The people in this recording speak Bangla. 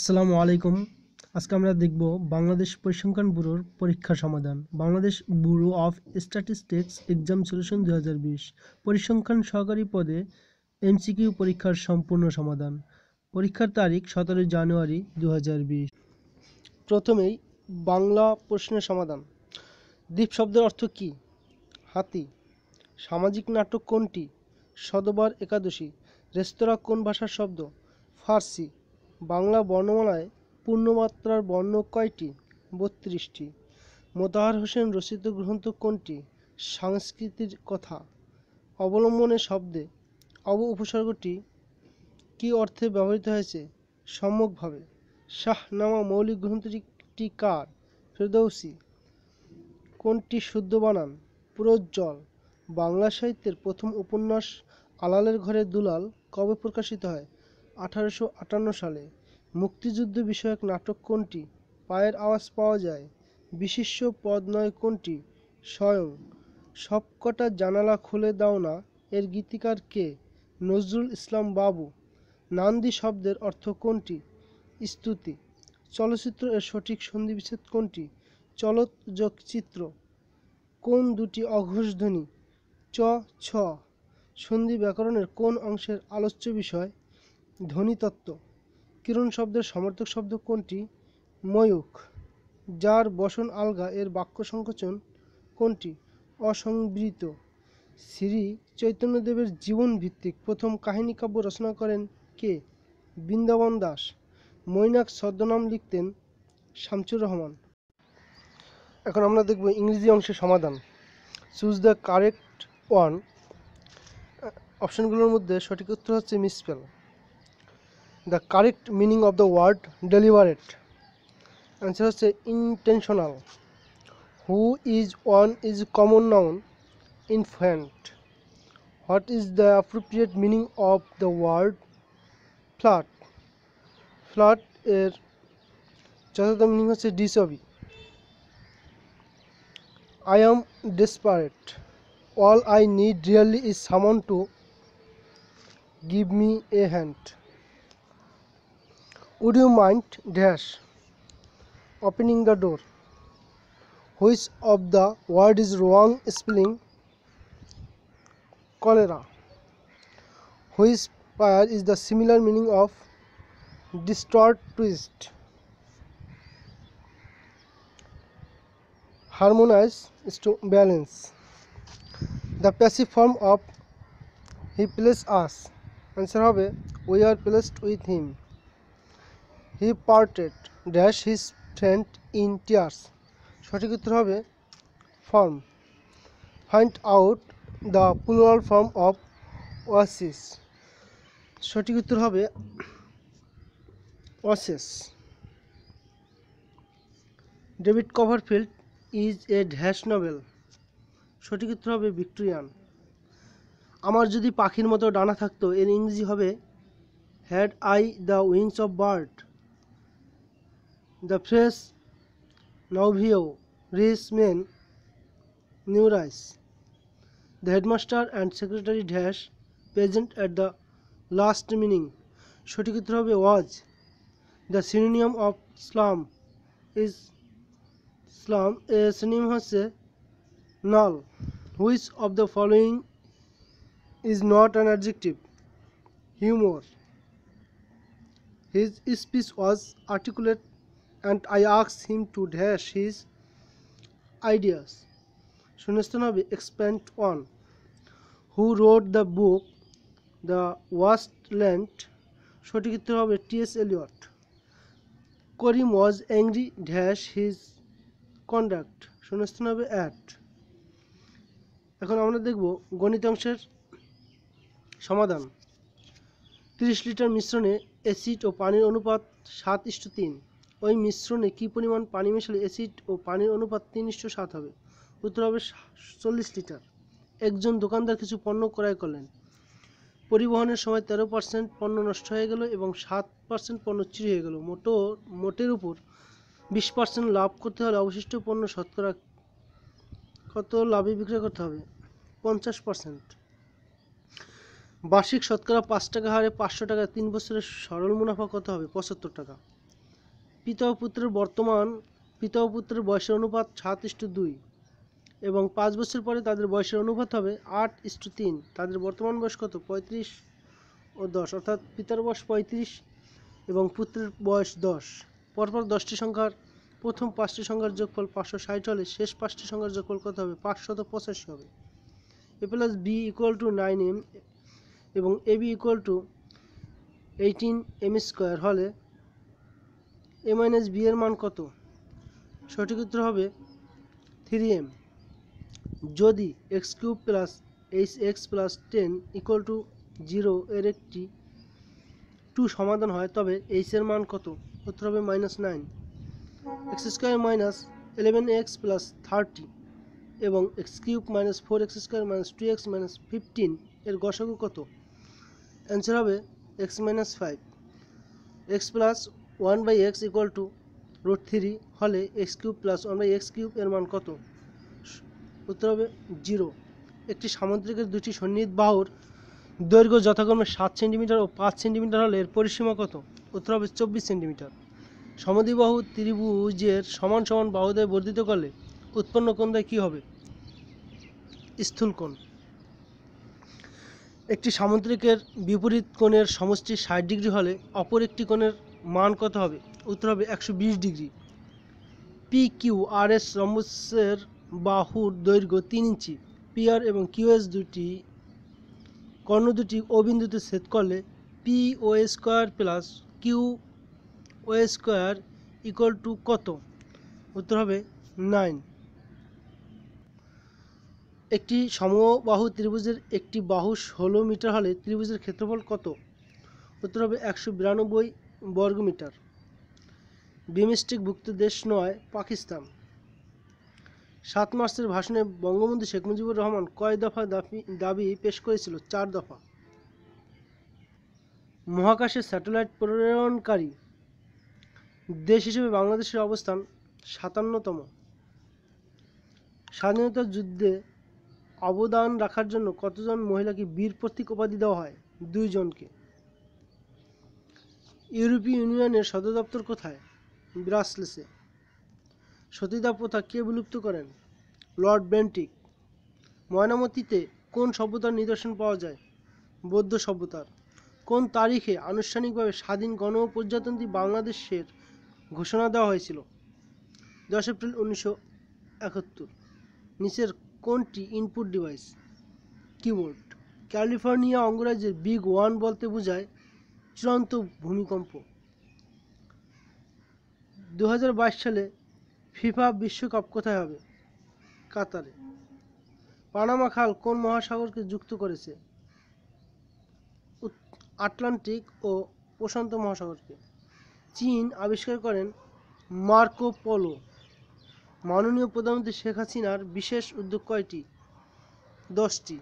আসসালামু আলাইকুম আজকে আমরা দেখব বাংলাদেশ পরিসংখ্যান ব্যুরোর পরীক্ষা সমাধান Bangladesh bureau of statistics exam solution দু পরিসংখ্যান সহকারী পদে এমসিকিউ পরীক্ষার সম্পূর্ণ সমাধান পরীক্ষার তারিখ সতেরোই জানুয়ারি দু প্রথমেই বাংলা প্রশ্নের সমাধান দ্বীপ শব্দের অর্থ কি হাতি সামাজিক নাটক কোনটি সদবার একাদশী রেস্তোরাঁ কোন ভাষার শব্দ ফার্সি বাংলা বর্ণমালায় পূর্ণমাত্রার বর্ণ কয়টি বত্রিশটি মোতাহার হোসেন রচিত গ্রন্থ কোনটি সংস্কৃতির কথা অবলম্বনে শব্দে অব উপসর্গটি কি অর্থে ব্যবহৃত হয়েছে সম্যকভাবে শাহনামা মৌলিক গ্রন্থটি কার ফেরদৌসি কোনটি শুদ্ধ বানান প্রজ্জ্বল বাংলা সাহিত্যের প্রথম উপন্যাস আলালের ঘরে দুলাল কবে প্রকাশিত হয় আঠারোশো আটান্ন সালে মুক্তিযুদ্ধ বিষয়ক নাটক কোনটি পায়ের আওয়াজ পাওয়া যায় বিশিষ্ট পদ নয় কোনটি স্বয়ং সবকটা জানালা খুলে দাও না এর গীতিকার কে নজরুল ইসলাম বাবু নান্দি শব্দের অর্থ কোনটি স্তুতি চলচ্চিত্র এর সঠিক সন্ধিবিচ্ছেদ কোনটি চলযোগ চিত্র কোন দুটি অঘোষধ্বনি চ ছ সন্ধি ব্যাকরণের কোন অংশের আলোচ্য বিষয় ধ্বনিতত্ত্ব কিরণ শব্দের সমর্থক শব্দ কোনটি ময়ূখ যার বসন আলগা এর বাক্য সংকোচন কোনটি অসংবৃত শ্রী চৈতন্যদেবের জীবন ভিত্তিক প্রথম কাহিনী কাব্য রচনা করেন কে বৃন্দাবন দাস মৈনাক ছদ্মনাম লিখতেন শামচুর রহমান এখন আমরা দেখব ইংরেজি অংশের সমাধান চুজ দ্য কারেক্ট ওয়ান অপশনগুলোর মধ্যে সঠিক উত্তর হচ্ছে misspell the correct meaning of the word deliver it. answer is intentional who is one is common noun infant what is the appropriate meaning of the word flood flood er যথাযথ মিনিং হচ্ছে ডিসবি I am desperate All I need really is someone to give me a hand would you mind dash opening the door which of the word is wrong spelling cholera which fire is the similar meaning of distort twist harmonize is to balance the passive form of he placed us answer হবে we are placed with him he parted dash his friend in tears সঠিক উত্তর হবে form find out the plural form of oasis সঠিক উত্তর হবে oases David Copperfield is a dash novel সঠিক উত্তর হবে ভিক্টোরিয়ান আমার যদি পাখির মতো ডানা থাকতো এর ইংরেজি হবে had I the wings of bird the press fresh novio rich men new rise. the headmaster and secretary dash present at the last meaning shotikitrobe was the synonym of slum is slum a synonym of null which of the following is not an adjective humor his speech was articulate and I আক্স him to dash his ideas শূন্যস্থান হবে expand on who wrote the book the waste land সঠিক উত্তর হবে T S Eliot Karim was angry dash his conduct শূন্যস্থান হবে অ্যাট এখন আমরা দেখব গণিত অংশের সমাধান তিরিশ লিটার মিশ্রণে অ্যাসিড ও পানির অনুপাত সাত ইস্টু তিন ওই মিশ্রণে কী পরিমাণ পানি মিশালে অ্যাসিড ও পানির অনুপাত তিন সাত হবে উত্তর হবে চল্লিশ লিটার একজন দোকানদার কিছু পণ্য ক্রয় করলেন পরিবহনের সময় তেরো পার্সেন্ট পণ্য নষ্ট হয়ে গেল এবং সাত পার্সেন্ট পণ্য চুরি হয়ে গেল মোটো মোটের উপর বিশ পার্সেন্ট লাভ করতে হলে অবশিষ্ট পণ্য শতকরা কত লাভে বিক্রয় করতে হবে পঞ্চাশ পার্সেন্ট বার্ষিক শতকরা পাঁচ টাকা হারে পাঁচশো টাকা তিন বছরের সরল মুনাফা কত হবে পঁচাত্তর টাকা পিতা ও পুত্রের বর্তমান পিতা ও পুত্রের বয়সের অনুপাত সাত ইস্টু দুই এবং পাঁচ বছর পরে তাদের বয়সের অনুপাত হবে আট ইস্টু তিন তাদের বর্তমান বয়স কত পঁয়ত্রিশ ও দশ অর্থাৎ পিতার বয়স পঁয়ত্রিশ এবং পুত্রের বয়স দশ পরপর দশটি সংখ্যার প্রথম পাঁচটি সংখ্যার যোগফল পাঁচশো ষাট হলে শেষ পাঁচটি সংখ্যার যোগফল কত হবে পাঁচশত পঁচাশি হবে A plus B equal to nine M এবং A B equal to eighteen M square হলে এ মাইনাস বি এর মান কত সঠিক উত্তর হবে থ্রি এম যদি X cube plus H X plus ten equal to zero এর একটি টু সমাধান হয় তবে এইচ এর মান কত উত্তর হবে minus nine X square minus eleven X plus thirty এবং X cube minus four X square minus two X minus fifteen এর গসাগু কত অ্যান্সার হবে X minus five X plus one by X equal to root three হলে X cube plus one by X cube এর মান কত উত্তর হবে জিরো একটি সামুদ্রিকের দুটি সন্নিহিত বাহুর দৈর্ঘ্য যথাক্রমে সাত সেন্টিমিটার ও পাঁচ সেন্টিমিটার হলে এর পরিসীমা কত উত্তর হবে চব্বিশ সেন্টিমিটার সমদ্বিবাহু ত্রিভুজের সমান সমান বাহুদে বর্ধিত করলে উৎপন্ন কোণদায় কী হবে স্থূল কোণ একটি সামুদ্রিকের বিপরীত কোণের সমষ্টি ষাট ডিগ্রি হলে অপর একটি কোণের মান কত হবে উত্তর হবে একশো degree P Q R S রম্বসের বাহুর দৈর্ঘ্য তিন ইঞ্চি পিআর এবং কিউএস দুটি কর্ণ দুটি ও বিন্দুতে ছেদ করলে P O square plus Q O square equal to কত উত্তর হবে নাইন একটি সমবাহু ত্রিভুজের একটি বাহু ষোলো মিটার হলে ত্রিভুজের ক্ষেত্রফল কত উত্তর হবে একশো বিরানব্বই বর্গমিটার ভুক্ত দেশ নয় পাকিস্তান সাত মার্চের ভাষণে বঙ্গবন্ধু শেখ মুজিবুর রহমান কয় দফা দাবি দাবি পেশ করেছিল চার দফা মহাকাশে স্যাটেলাইট প্রেরণকারী দেশ হিসেবে বাংলাদেশের অবস্থান সাতান্নতম স্বাধীনতা যুদ্ধে অবদান রাখার জন্য কতজন মহিলাকে বীর প্রতীক উপাধি দেওয়া হয় দুইজনকে ইউরোপীয় ইউনিয়নের সদর দপ্তর কোথায় ব্রাসলেসে সতীদাহ প্রথা কে বিলুপ্ত করেন লর্ড বেন্টিক ময়নামতিতে কোন সভ্যতার নিদর্শন পাওয়া যায় বৌদ্ধ সভ্যতার কোন তারিখে আনুষ্ঠানিকভাবে স্বাধীন গণ প্রজাতন্ত্রী বাংলাদেশের ঘোষণা দেওয়া হয়েছিল দশ এপ্রিল উনিশশো একাত্তর নিচের কোনটি ইনপুট ডিভাইস কিবোর্ড ক্যালিফোর্নিয়া অঙ্গরাজ্যের বিগ ওয়ান বলতে বোঝায় চূড়ান্ত ভূমিকম্প দু সালে ফিফা বিশ্বকাপ কোথায় হবে কাতারে পানামা খাল কোন মহাসাগরকে যুক্ত করেছে আটলান্টিক ও প্রশান্ত মহাসাগরকে চীন আবিষ্কার করেন মার্কো পোলো মাননীয় প্রধানমন্ত্রী শেখ হাসিনার বিশেষ উদ্যোগ কয়টি দশটি